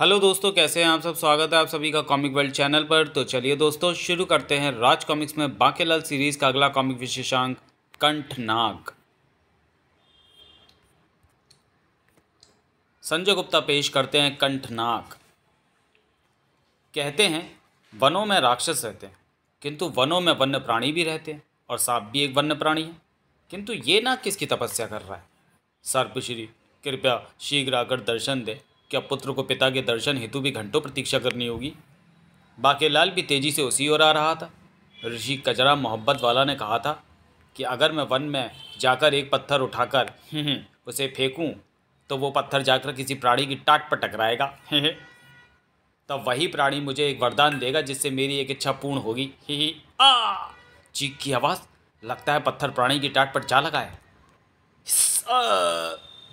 Hello दोस्तों कैसे हैं आप सब स्वागत है आप सभी का कॉमिक वर्ल्ड चैनल पर तो चलिए दोस्तों शुरू करते हैं राज कॉमिक्स में बांकेलाल सीरीज का अगला कॉमिक विशेषांक कंठनाग संजय गुप्ता पेश करते हैं कंठनाग कहते हैं वनों में राक्षस रहते हैं किंतु वनों में वन्य प्राणी भी रहते हैं और सांप भी एक वन्य प्राणी है किंतु ये नाग किसकी तपस्या कर रहा है सर्पश्री कृपया शीघ्र आकर दर्शन दें क्या पुत्र को पिता के दर्शन हेतु भी घंटों प्रतीक्षा करनी होगी बाकेलाल भी तेज़ी से उसी ओर आ रहा था ऋषि कचरा मोहब्बत वाला ने कहा था कि अगर मैं वन में जाकर एक पत्थर उठाकर हम्म, हम्म, उसे फेंकूं तो वो पत्थर जाकर किसी प्राणी की टाट पर टकराएगा हम्म, तब वही प्राणी मुझे एक वरदान देगा जिससे मेरी एक इच्छा पूर्ण होगी ही आ चीख की आवाज़ लगता है पत्थर प्राणी की टाट पर जा लगाए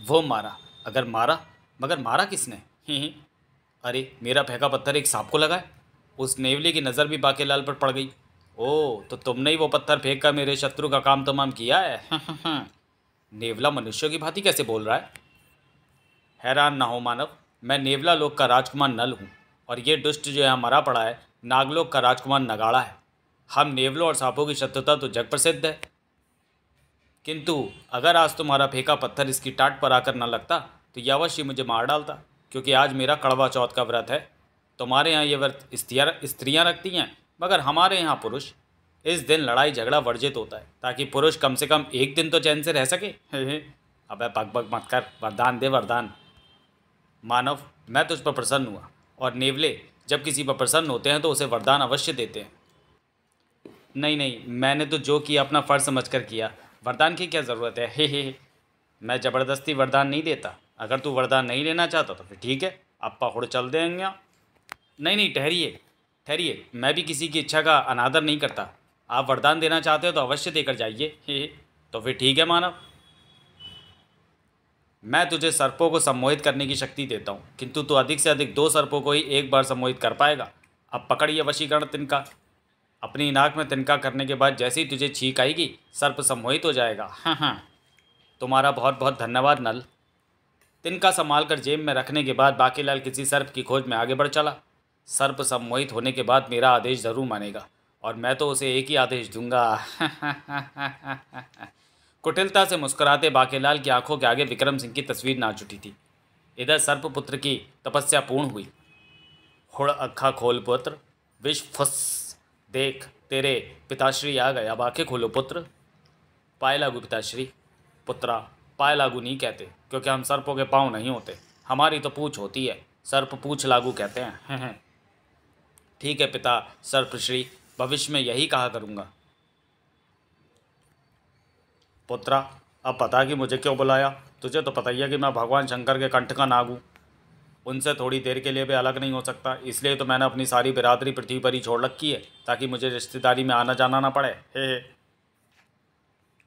वो मारा अगर मारा मगर मारा किसने ही हम्म, ही हम्म। अरे मेरा फेंका पत्थर एक सांप को लगा उस नेवली की नज़र भी बाकेलाल पर पड़ गई ओ तो तुमने ही वो पत्थर फेंक कर मेरे शत्रु का काम तमाम किया है हम्म, नेवला मनुष्यों की भांति कैसे बोल रहा है हैरान ना हो मानव मैं नेवला लोक का राजकुमार नल हूँ और ये दुष्ट जो यहाँ मरा पड़ा है नागलोक का राजकुमार नगाड़ा है हम नेवलों और सांपों की शत्रुता तो जग प्रसिद्ध है किंतु अगर आज तुम्हारा फेंका पत्थर इसकी टाट पर आकर न लगता तो यह अवश्य मुझे मार डालता क्योंकि आज मेरा कड़वा चौथ का व्रत है तुम्हारे यहाँ ये व्रत स्त्रियाँ स्त्रियाँ रखती हैं मगर हमारे यहाँ पुरुष इस दिन लड़ाई झगड़ा वर्जित होता है ताकि पुरुष कम से कम एक दिन तो चैन से रह सके अब पग पग मत कर वरदान दे वरदान मानव मैं तुझ पर प्रसन्न हुआ और नेवले जब किसी पर प्रसन्न होते हैं तो उसे वरदान अवश्य देते हैं नहीं नहीं मैंने तो जो किया अपना फ़र्ज समझ कर किया वरदान की क्या ज़रूरत है हे हे मैं ज़बरदस्ती वरदान नहीं देता अगर तू वरदान नहीं लेना चाहता तो फिर ठीक है आप खुड़ चल देंगे नहीं नहीं ठहरिए ठहरिए मैं भी किसी की इच्छा का अनादर नहीं करता आप वरदान देना चाहते हो तो अवश्य देकर जाइए तो फिर ठीक है मानव मैं तुझे सर्पों को सम्मोहित करने की शक्ति देता हूँ किंतु तू अधिक से अधिक दो सर्पों को ही एक बार सम्मोहित कर पाएगा अब पकड़िए वशीकरण तिनका अपनी नाक में तिनका करने के बाद जैसे ही तुझे छींक आएगी सर्प सम्मोहित हो जाएगा हाँ हाँ तुम्हारा बहुत बहुत धन्यवाद नल तिनका संभाल कर जेब में रखने के बाद बाकीलाल किसी सर्प की खोज में आगे बढ़ चला सर्प सम्मोहित होने के बाद मेरा आदेश ज़रूर मानेगा और मैं तो उसे एक ही आदेश दूंगा कुटिलता से मुस्कुराते बाकेलाल की आंखों के आगे विक्रम सिंह की तस्वीर ना उठी थी इधर सर्प पुत्र की तपस्या पूर्ण हुई हुड़ अखा खोल पुत्र विश फुस देख तेरे पिताश्री आ गया अब खोलो पुत्र पायला गु पिताश्री पुत्रा पाए लागू नहीं कहते क्योंकि हम सर्पों के पाँव नहीं होते हमारी तो पूछ होती है सर्प पूछ लागू कहते हैं हैं ठीक है पिता सर्पश्री भविष्य में यही कहा करूँगा पुत्रा अब पता कि मुझे क्यों बुलाया तुझे तो पता ही है कि मैं भगवान शंकर के कंठ का नाग हूँ उनसे थोड़ी देर के लिए भी अलग नहीं हो सकता इसलिए तो मैंने अपनी सारी बिरादरी पृथ्वी पर ही छोड़ रखी है ताकि मुझे रिश्तेदारी में आना जाना ना पड़े हे हे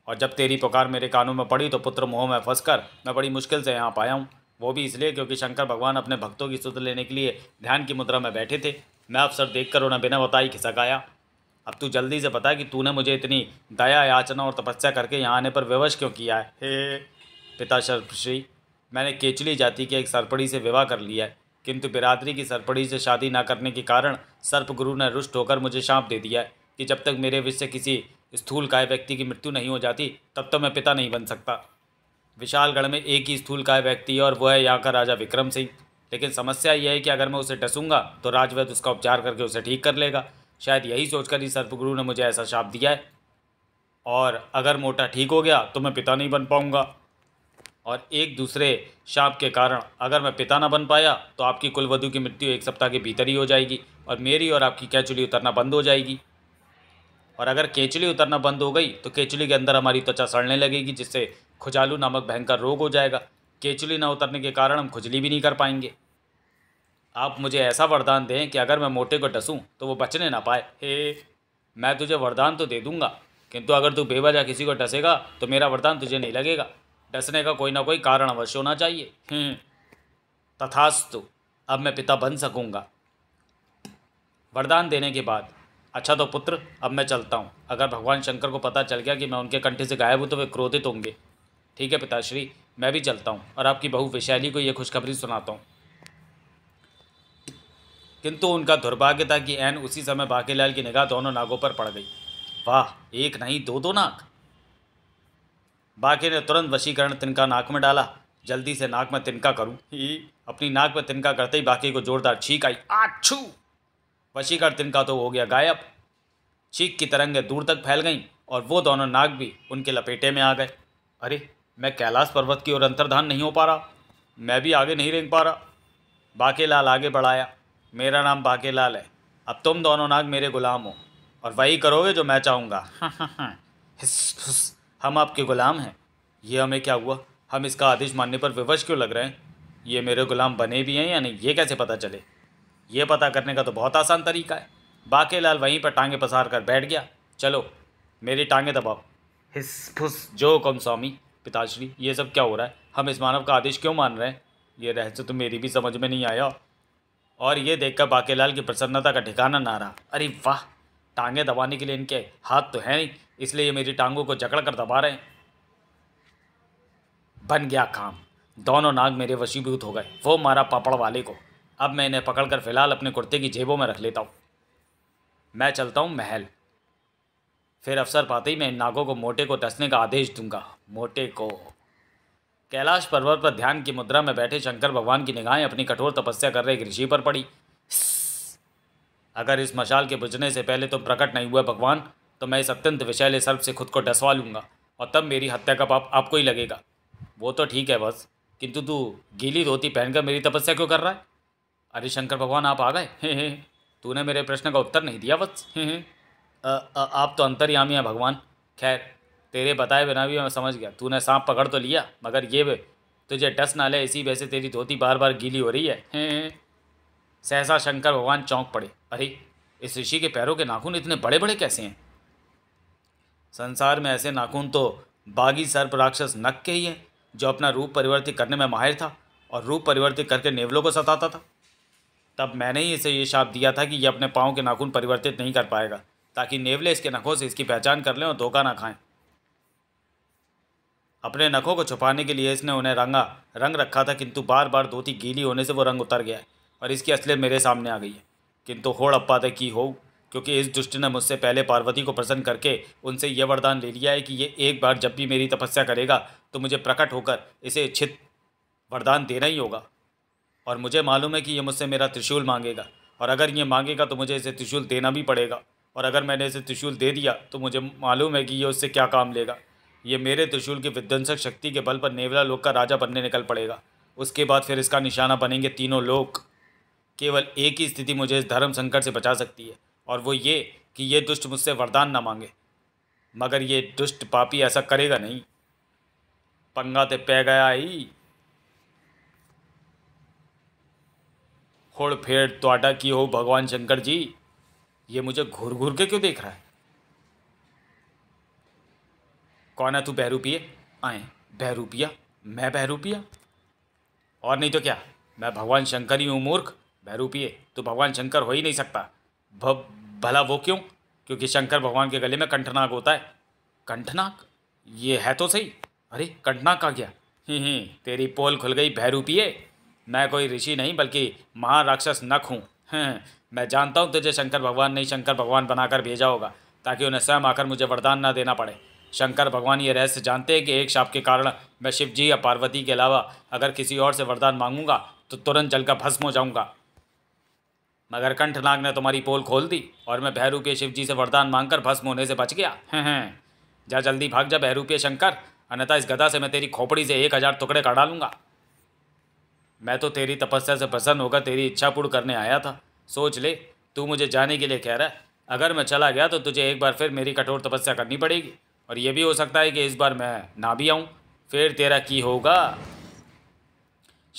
और जब तेरी पुकार मेरे कानों में पड़ी तो पुत्र मोह में फंसकर मैं बड़ी मुश्किल से यहाँ पाया हूँ वो भी इसलिए क्योंकि शंकर भगवान अपने भक्तों की सुध लेने के लिए ध्यान की मुद्रा में बैठे थे मैं अवसर देख कर उन्हें बिना बताई खिसक आया अब तू जल्दी से बता कि तूने मुझे इतनी दया याचना और तपस्या करके यहाँ आने पर विवश क्यों किया है हे पिता सर्पश्री मैंने केचली जाति के एक सरपड़ी से विवाह कर लिया है किंतु बिरादरी की सरपड़ी से शादी ना करने के कारण सर्पगुरु ने रुष्ट होकर मुझे सांप दे दिया है कि जब तक मेरे विषय किसी स्थूल काय व्यक्ति की मृत्यु नहीं हो जाती तब तो मैं पिता नहीं बन सकता विशालगढ़ में एक ही स्थूल काय व्यक्ति है और वह है यहाँ का राजा विक्रम सिंह लेकिन समस्या यह है कि अगर मैं उसे डसूंगा तो राजवैद उसका उपचार करके उसे ठीक कर लेगा शायद यही सोचकर ही सर्पगुरु ने मुझे ऐसा शाप दिया है और अगर मोटा ठीक हो गया तो मैं पिता नहीं बन पाऊंगा और एक दूसरे शाप के कारण अगर मैं पिता ना बन पाया तो आपकी कुलवधु की मृत्यु एक सप्ताह के भीतर ही हो जाएगी और मेरी और आपकी कैचुली उतरना बंद हो जाएगी और अगर केचली उतरना बंद हो गई तो केचली के अंदर हमारी त्वचा सड़ने लगेगी जिससे खुजालू नामक भयंकर रोग हो जाएगा केचली ना उतरने के कारण हम खुजली भी नहीं कर पाएंगे आप मुझे ऐसा वरदान दें कि अगर मैं मोटे को डसूँ तो वो बचने ना पाए हे मैं तुझे वरदान तो दे दूँगा किंतु अगर तू बेवजह किसी को डसेगा तो मेरा वरदान तुझे नहीं लगेगा डसने का कोई ना कोई कारण अवश्य होना चाहिए हम्म। तथास्तु अब मैं पिता बन सकूँगा वरदान देने के बाद अच्छा तो पुत्र अब मैं चलता हूँ अगर भगवान शंकर को पता चल गया कि मैं उनके कंठे से गायब हूँ तो वे क्रोधित होंगे ठीक है पिताश्री मैं भी चलता हूँ और आपकी बहू विशैली को ये खुशखबरी सुनाता हूँ किंतु उनका दुर्भाग्य था कि एन उसी समय बाकेलाल की निगाह दोनों नागों पर पड़ गई वाह एक नहीं दो दो नाक बाकी ने तुरंत वशीकरण तिनका नाक में डाला जल्दी से नाक में तिनका करूं ही अपनी नाक में तिनका करते ही बाकी को जोरदार छींक आई आछू वशीकरण तिनका तो हो गया गायब चीख की तरंगें दूर तक फैल गईं और वो दोनों नाग भी उनके लपेटे में आ गए अरे मैं कैलाश पर्वत की ओर अंतर्धान नहीं हो पा रहा मैं भी आगे नहीं रेंग पा रहा बाकेलाल आगे बढ़ाया मेरा नाम बाकेलाल है अब तुम दोनों नाग मेरे गुलाम हो और वही करोगे जो मैं चाहूँगा हाँ, हाँ, हाँ। हम आपके गुलाम हैं ये हमें क्या हुआ हम इसका आदेश मानने पर विवश क्यों लग रहे हैं ये मेरे गुलाम बने भी हैं या नहीं ये कैसे पता चले ये पता करने का तो बहुत आसान तरीका है बाके लाल वहीं पर टांगे पसार कर बैठ गया चलो मेरी टांगे दबाओ हिस फुस जो कम स्वामी पिताश्री ये सब क्या हो रहा है हम इस मानव का आदेश क्यों मान रहे हैं ये रहस्य तो मेरी भी समझ में नहीं आया और ये देखकर बाकेलाल की प्रसन्नता का ठिकाना ना रहा अरे वाह टांगे दबाने के लिए इनके हाथ तो हैं नहीं इसलिए ये मेरी टांगों को जकड़ कर दबा रहे हैं बन गया काम दोनों नाग मेरे वशीभूत हो गए वो मारा पापड़ वाले को अब मैं इन्हें पकड़कर फ़िलहाल अपने कुर्ते की जेबों में रख लेता हूँ मैं चलता हूँ महल फिर अवसर पाते ही मैं इन नागों को मोटे को टसने का आदेश दूंगा मोटे को कैलाश पर्वत पर ध्यान की मुद्रा में बैठे शंकर भगवान की निगाहें अपनी कठोर तपस्या कर रहे एक ऋषि पर पड़ी अगर इस मशाल के बुझने से पहले तुम तो प्रकट नहीं हुए भगवान तो मैं इस अत्यंत विषैले सर्प से खुद को डसवा लूँगा और तब मेरी हत्या का पाप आपको ही लगेगा वो तो ठीक है बस किंतु तू गीली धोती पहनकर मेरी तपस्या क्यों कर रहा है अरे शंकर भगवान आप आ गए हे हे तूने मेरे प्रश्न का उत्तर नहीं दिया बस हे हे आप तो अंतर्यामी हैं भगवान खैर तेरे बताए बिना भी मैं समझ गया तूने सांप पकड़ तो लिया मगर ये वे तुझे डस ना ले इसी वजह से तेरी धोती बार बार गीली हो रही है हे हे सहसा शंकर भगवान चौंक पड़े अरे इस ऋषि के पैरों के नाखून इतने बड़े बड़े कैसे हैं संसार में ऐसे नाखून तो बागी सर्प राक्षस नक के ही हैं जो अपना रूप परिवर्तित करने में माहिर था और रूप परिवर्तित करके नेवलों को सताता था तब मैंने ही इसे ये शाप दिया था कि यह अपने पाँव के नाखून परिवर्तित नहीं कर पाएगा ताकि नेवले इसके नखों से इसकी पहचान कर लें और धोखा ना खाएं अपने नखों को छुपाने के लिए इसने उन्हें रंगा रंग रखा था किंतु बार बार धोती गीली होने से वो रंग उतर गया है और इसकी असलियत मेरे सामने आ गई है किंतु होड़ अप्पा तक की हो क्योंकि इस दुष्ट ने मुझसे पहले पार्वती को प्रसन्न करके उनसे यह वरदान ले लिया है कि ये एक बार जब भी मेरी तपस्या करेगा तो मुझे प्रकट होकर इसे इच्छित वरदान देना ही होगा और मुझे मालूम है कि ये मुझसे मेरा त्रिशूल मांगेगा और अगर ये मांगेगा तो मुझे इसे त्रिशूल देना भी पड़ेगा और अगर मैंने इसे त्रिशूल दे दिया तो मुझे मालूम है कि ये उससे क्या काम लेगा ये मेरे त्रिशूल की विध्वंसक शक्ति के बल पर नेवला लोक का राजा बनने निकल पड़ेगा उसके बाद फिर इसका निशाना बनेंगे तीनों लोग केवल एक ही स्थिति मुझे इस धर्म संकट से बचा सकती है और वो ये कि ये दुष्ट मुझसे वरदान ना मांगे मगर ये दुष्ट पापी ऐसा करेगा नहीं पंगा तो पै गया ही होड़ फेड़ त्वाटा की हो भगवान शंकर जी ये मुझे घूर घूर के क्यों देख रहा है कौन है तू पिए आए बहरूपिया मैं बहरूपिया और नहीं तो क्या मैं भगवान शंकर ही हूँ मूर्ख बहरूपिए तो भगवान शंकर हो ही नहीं सकता भ भला वो क्यों क्योंकि शंकर भगवान के गले में कंठनाक होता है कंठनाक ये है तो सही अरे कंठनाक आ गया ही हम्म, ही हम्म, तेरी पोल खुल गई बहरूपिए मैं कोई ऋषि नहीं बल्कि महाराक्षस नख हूँ हम्म, मैं जानता हूँ तुझे शंकर भगवान नहीं शंकर भगवान बनाकर भेजा होगा ताकि उन्हें स्वयं आकर मुझे वरदान ना देना पड़े शंकर भगवान ये रहस्य जानते हैं कि एक शाप के कारण मैं शिव जी या पार्वती के अलावा अगर किसी और से वरदान मांगूंगा तो तुरंत जल का भस्म हो जाऊंगा मगर कंठनाग ने तुम्हारी पोल खोल दी और मैं भैरूपीय शिव जी से वरदान मांगकर भस्म होने से बच गया हैं हम्म, हैं हम्म। जा जल्दी भाग जा भैरूपीय शंकर अन्यथा इस गदा से मैं तेरी खोपड़ी से एक हज़ार टुकड़े कर डालूंगा मैं तो तेरी तपस्या से प्रसन्न होकर तेरी इच्छा पूर्ण करने आया था सोच ले तू मुझे जाने के लिए कह रहा है अगर मैं चला गया तो तुझे एक बार फिर मेरी कठोर तपस्या करनी पड़ेगी और ये भी हो सकता है कि इस बार मैं ना भी आऊँ फिर तेरा की होगा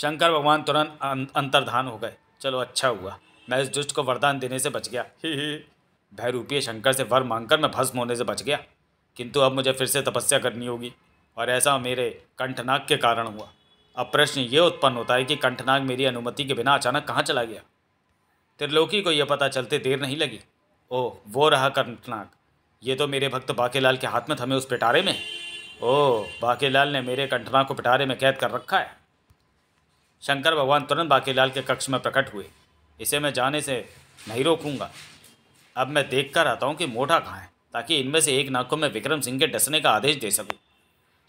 शंकर भगवान तुरंत अं-, अंतर्धान हो गए चलो अच्छा हुआ मैं इस दुष्ट को वरदान देने से बच गया ही ही शंकर से वर मांगकर मैं भस्म होने से बच गया किंतु अब मुझे फिर से तपस्या करनी होगी और ऐसा मेरे कंठनाक के कारण हुआ अब प्रश्न ये उत्पन्न होता है कि कंठनाग मेरी अनुमति के बिना अचानक कहाँ चला गया त्रिलोकी को यह पता चलते देर नहीं लगी ओह वो रहा कंठनाग ये तो मेरे भक्त बाकेलाल के हाथ में थमे उस पिटारे में ओह बाकेलाल ने मेरे कंठनाग को पिटारे में कैद कर रखा है शंकर भगवान तुरंत बाकेलाल के कक्ष में प्रकट हुए इसे मैं जाने से नहीं रोकूंगा अब मैं देख कर आता हूँ कि मोटा कहाँ है ताकि इनमें से एक को में विक्रम सिंह के डसने का आदेश दे सकूँ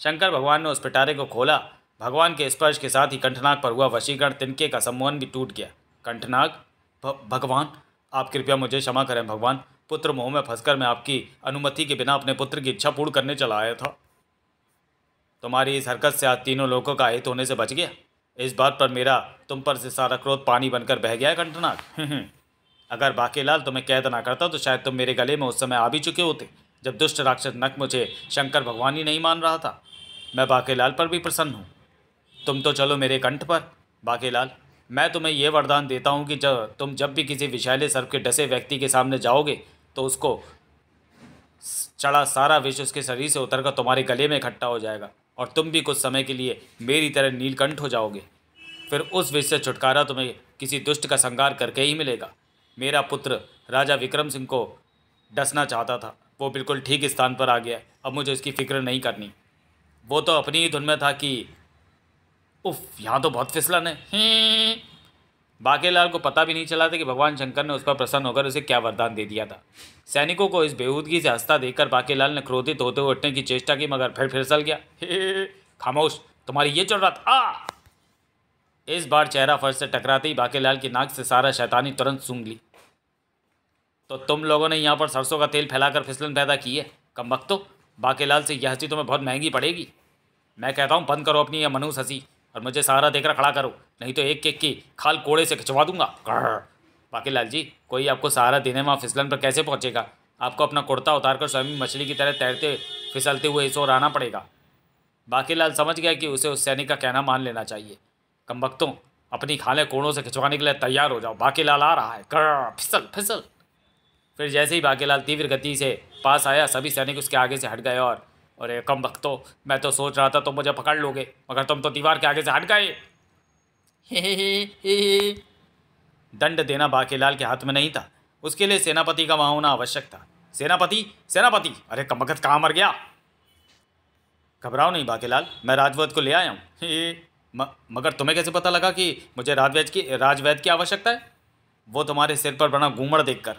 शंकर भगवान ने उस पिटारे को खोला भगवान के स्पर्श के साथ ही कंठनाग पर हुआ वशीकरण तिनके का सम्मोहन भी टूट गया कंठनाग भगवान आप कृपया मुझे क्षमा करें भगवान पुत्र मोह में फंसकर मैं आपकी अनुमति के बिना अपने पुत्र की इच्छा पूर्ण करने चला आया था तुम्हारी इस हरकत से आज तीनों लोगों का हित होने से बच गया इस बात पर मेरा तुम पर से सारा क्रोध पानी बनकर बह गया कंठनाग हम्म, हम्म। अगर बाकीलाल तुम्हें कैद ना करता तो शायद तुम मेरे गले में उस समय आ भी चुके होते जब दुष्ट राक्षस नक मुझे शंकर भगवान ही नहीं मान रहा था मैं बाकीलाल पर भी प्रसन्न हूँ तुम तो चलो मेरे कंठ पर बाकेलाल मैं तुम्हें यह वरदान देता हूँ कि जब तुम जब भी किसी विशाले सर्प के डसे व्यक्ति के सामने जाओगे तो उसको चढ़ा सारा विष उसके शरीर से उतर कर तुम्हारे गले में इकट्ठा हो जाएगा और तुम भी कुछ समय के लिए मेरी तरह नीलकंठ हो जाओगे फिर उस विष से छुटकारा तुम्हें किसी दुष्ट का संगार करके ही मिलेगा मेरा पुत्र राजा विक्रम सिंह को डसना चाहता था वो बिल्कुल ठीक स्थान पर आ गया अब मुझे उसकी फ़िक्र नहीं करनी वो तो अपनी ही धुन में था कि उफ यहाँ तो बहुत फिसलन है बाकेलाल को पता भी नहीं चला था कि भगवान शंकर ने उस पर प्रसन्न होकर उसे क्या वरदान दे दिया था सैनिकों को इस बेहूदगी से हंसता देखकर बाकेलाल ने क्रोधित होते हुए उठने की चेष्टा की मगर फिर फिसल गया खामोश तुम्हारी ये चल रहा था आ इस बार चेहरा फर्श से टकराते ही बाकेलाल की नाक से सारा शैतानी तुरंत सूंघ ली तो तुम लोगों ने यहाँ पर सरसों का तेल फैलाकर फिसलन पैदा की है कम वक्त तो, बाकेलाल से यह हंसी तुम्हें बहुत महंगी पड़ेगी मैं कहता हूँ बंद करो अपनी यह मनूस हंसी और मुझे सहारा देकर खड़ा करो नहीं तो एक एक की खाल कोड़े से खिंचवा दूंगा बाकी लाल जी कोई आपको सहारा देने में फिसलन पर कैसे पहुँचेगा आपको अपना कुर्ता उतार कर स्वयं मछली की तरह तैरते फिसलते हुए इस ओर आना पड़ेगा बाकी लाल समझ गया कि उसे उस सैनिक का कहना मान लेना चाहिए कम वक्तों अपनी खालें कोड़ों से खिंचवाने के लिए तैयार हो जाओ बाकी लाल आ रहा है कर फिसल फिसल फिर जैसे ही लाल तीव्र गति से पास आया सभी सैनिक उसके आगे से हट गए और अरे कम भक्तो मैं तो सोच रहा था तुम मुझे पकड़ लोगे मगर तुम तो दीवार के आगे से हट गए दंड देना बाकेलाल के हाथ में नहीं था उसके लिए सेनापति का वहाँ होना आवश्यक था सेनापति सेनापति अरे कमगत कहाँ मर गया घबराओ नहीं बाकेलाल मैं राजवैद को ले आया हूँ मगर तुम्हें कैसे पता लगा कि मुझे राजवैद की राजवैद की आवश्यकता है वो तुम्हारे सिर पर बना घूमड़ देखकर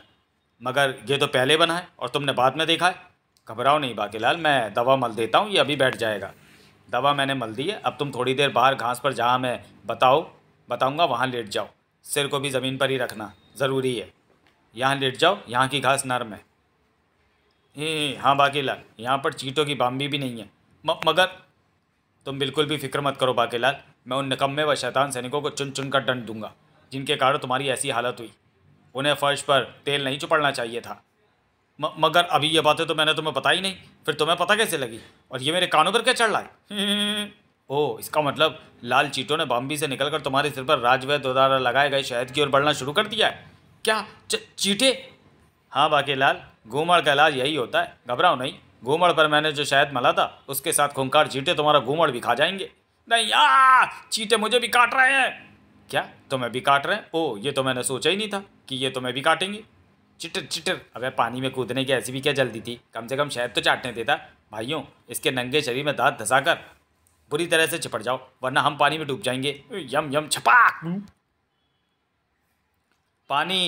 मगर ये तो पहले बना है और तुमने बाद में देखा है घबराओ नहीं बाकीलाल मैं दवा मल देता हूँ ये अभी बैठ जाएगा दवा मैंने मल दी है अब तुम थोड़ी देर बाहर घास पर जहाँ मैं बताओ बताऊँगा वहाँ लेट जाओ सिर को भी ज़मीन पर ही रखना ज़रूरी है यहाँ लेट जाओ यहाँ की घास नर्म है ही हाँ बाकीलाल यहाँ पर चीटों की बाम्बी भी नहीं है म, मगर तुम बिल्कुल भी फिक्र मत करो बाकीलाल मैं उन निकम्मे व शैतान सैनिकों को चुन चुन कर डंड दूंगा जिनके कारण तुम्हारी ऐसी हालत हुई उन्हें फर्श पर तेल नहीं चुपड़ना चाहिए था मगर अभी ये बातें तो मैंने तुम्हें पता ही नहीं फिर तुम्हें पता कैसे लगी और ये मेरे कानों पर क्या चढ़ रहा है ओह इसका मतलब लाल चीटों ने बॉम्बी से निकलकर तुम्हारे सिर पर राजवैद द्वारा लगाए गए शहद की ओर बढ़ना शुरू कर दिया है क्या च, चीटे हाँ बाकी लाल घूमड़ का इलाज यही होता है घबराओ नहीं घूमड़ पर मैंने जो शहद मला था उसके साथ खूंखार चीटे तुम्हारा घूमड़ भी खा जाएंगे नहीं आ चीटे मुझे भी काट रहे हैं क्या तुम्हें भी काट रहे हैं ओ ये तो मैंने सोचा ही नहीं था कि ये तुम्हें भी काटेंगे चिटर चिटर अबे पानी में कूदने की ऐसी भी क्या जल्दी थी कम से कम शहद तो चाटने देता भाइयों इसके नंगे शरीर में दांत कर बुरी तरह से छिपट जाओ वरना हम पानी में डूब जाएंगे यम यम छपाक हम्म। पानी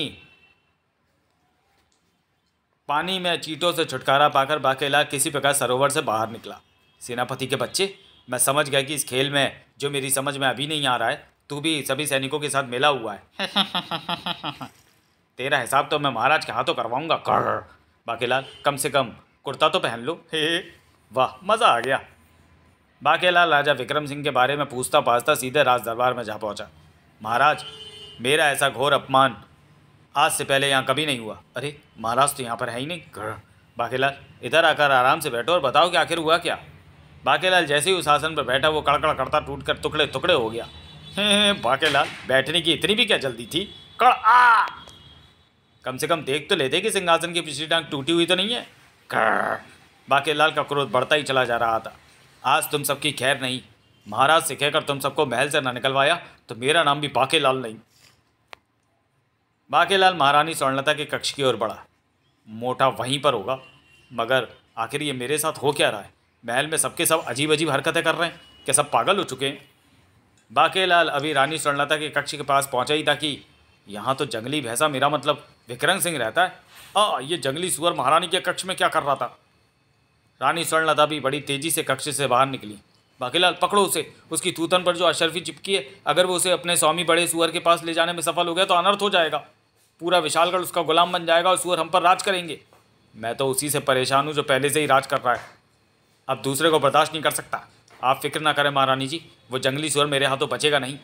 पानी में चीटों से छुटकारा पाकर बाकेला किसी प्रकार सरोवर से बाहर निकला सेनापति के बच्चे मैं समझ गया कि इस खेल में जो मेरी समझ में अभी नहीं आ रहा है तू भी सभी सैनिकों के साथ मिला हुआ है तेरा हिसाब तो मैं महाराज के हाथों करवाऊंगा कर बाकेलाल कम से कम कुर्ता तो पहन लो हे वाह मज़ा आ गया बाकेलाल राजा विक्रम सिंह के बारे में पूछता पाछता सीधे राज दरबार में जा पहुंचा महाराज मेरा ऐसा घोर अपमान आज से पहले यहाँ कभी नहीं हुआ अरे महाराज तो यहाँ पर है ही नहीं घर बाकेलाल इधर आकर आराम से बैठो और बताओ कि आखिर हुआ क्या बाकेलाल जैसे ही उस आसन पर बैठा वो कड़कड़ करता टूट कर टुकड़े टुकड़े हो गया बाकेलाल बैठने की इतनी भी क्या जल्दी थी कड़ आ कम से कम देख तो लेते कि सिंहासन की पिछली टांग टूटी हुई तो नहीं है बाकी लाल का क्रोध बढ़ता ही चला जा रहा था आज तुम सबकी खैर नहीं महाराज से कहकर तुम सबको महल से ना निकलवाया तो मेरा नाम भी बाके लाल नहीं बाकेलाल महारानी स्वर्णता के कक्ष की ओर बढ़ा मोटा वहीं पर होगा मगर आखिर ये मेरे साथ हो क्या रहा है महल में सबके सब अजीब अजीब हरकतें कर रहे हैं क्या सब पागल हो चुके हैं लाल अभी रानी स्वर्णलता के कक्ष के पास पहुँचा ही था कि यहाँ तो जंगली भैंसा मेरा मतलब विक्रम सिंह रहता है आ ये जंगली सुअर महारानी के कक्ष में क्या कर रहा था रानी स्वर्णलता भी बड़ी तेजी से कक्ष से बाहर निकली बाकीलाल पकड़ो उसे उसकी तूतन पर जो अशरफी चिपकी है अगर वो उसे अपने स्वामी बड़े सुअर के पास ले जाने में सफल हो गया तो अनर्थ हो जाएगा पूरा विशालगढ़ उसका गुलाम बन जाएगा और सुअर हम पर राज करेंगे मैं तो उसी से परेशान हूँ जो पहले से ही राज कर रहा है अब दूसरे को बर्दाश्त नहीं कर सकता आप फिक्र ना करें महारानी जी वो जंगली सुअर मेरे हाथों बचेगा नहीं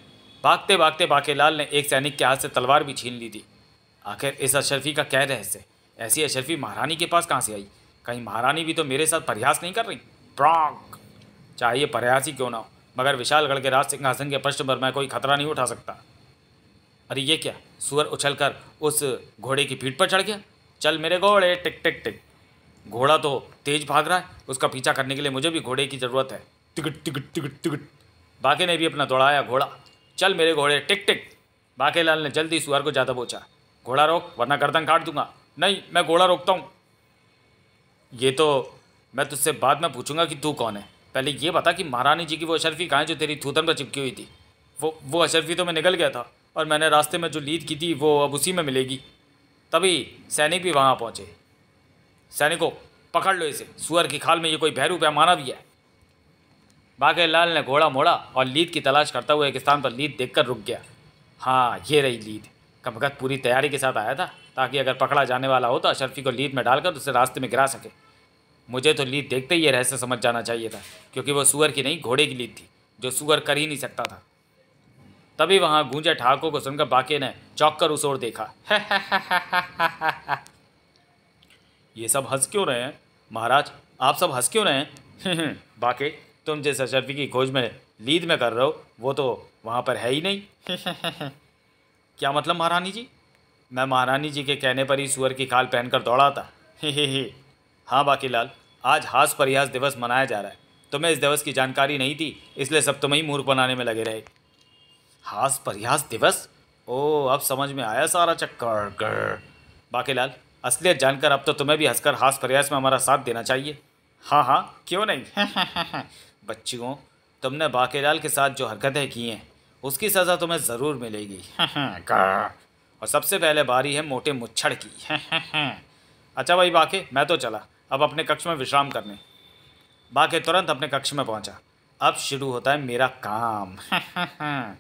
भागते भागते बाकेलाल ने एक सैनिक के हाथ से तलवार भी छीन ली थी आखिर इस अशरफी का कह रहस्य ऐसी अशरफी महारानी के पास कहाँ से आई कहीं महारानी भी तो मेरे साथ प्रयास नहीं कर रही प्रॉक चाहिए प्रयास ही क्यों ना हो मगर विशालगढ़ के राज सिंहासन के पृष्ठ पर मैं कोई खतरा नहीं उठा सकता अरे ये क्या सुअर कर उस घोड़े की पीठ पर चढ़ गया चल मेरे घोड़े टिक टिक टिक घोड़ा तो तेज भाग रहा है उसका पीछा करने के लिए मुझे भी घोड़े की ज़रूरत है टिकट टिकट टिकट टिकट बाकी ने भी अपना दौड़ाया घोड़ा चल मेरे घोड़े टिक टिक बाके लाल ने जल्दी सुअर को ज़्यादा बोचा घोड़ा रोक वरना गर्दन काट दूंगा नहीं मैं घोड़ा रोकता हूँ ये तो मैं तुझसे बाद में पूछूंगा कि तू कौन है पहले ये बता कि महारानी जी की वो अशरफी कहाँ है जो तेरी थूतन पर चिपकी हुई थी वो वो अशरफी तो मैं निकल गया था और मैंने रास्ते में जो लीद की थी वो अब उसी में मिलेगी तभी सैनिक भी वहाँ पहुँचे सैनिकों पकड़ लो इसे सुअर की खाल में ये कोई भैरू पैमाना भी है बागे लाल ने घोड़ा मोड़ा और लीद की तलाश करता हुआ एक स्थान पर लीद देखकर रुक गया हाँ ये रही लीद का भगत पूरी तैयारी के साथ आया था ताकि अगर पकड़ा जाने वाला हो तो अशरफी को लीद में डालकर उसे रास्ते में गिरा सके मुझे तो लीद देखते ही यह रहस्य समझ जाना चाहिए था क्योंकि वो सुअर की नहीं घोड़े की लीद थी जो सुअर कर ही नहीं सकता था तभी वहाँ गूंजे ठहाकों को सुनकर बाकी ने चौंक कर उस ओर देखा ये सब हंस क्यों रहे हैं महाराज आप सब हंस क्यों रहे हैं बाकी तुम जैसे अशरफी की खोज में लीद में कर रहे हो वो तो वहाँ पर है ही नहीं क्या मतलब महारानी जी मैं महारानी जी के कहने पर ही सुअर की खाल पहनकर दौड़ा था हे हे हे हाँ बाकीलाल आज हास परिहास दिवस मनाया जा रहा है तुम्हें तो इस दिवस की जानकारी नहीं थी इसलिए सब तुम्हें ही मूर्ख बनाने में लगे रहे हास परिहास दिवस ओ अब समझ में आया सारा चक्कर गर बाकीलाल असलियत जानकर अब तो तुम्हें भी हंसकर हास प्रयास में हमारा साथ देना चाहिए हाँ हाँ क्यों नहीं बच्चियों तुमने बाकेलाल के साथ जो हरकतें की हैं उसकी सज़ा तुम्हें ज़रूर मिलेगी और सबसे पहले बारी है मोटे मुच्छड़ की अच्छा भाई बाके मैं तो चला अब अपने कक्ष में विश्राम करने बाके तुरंत अपने कक्ष में पहुंचा अब शुरू होता है मेरा काम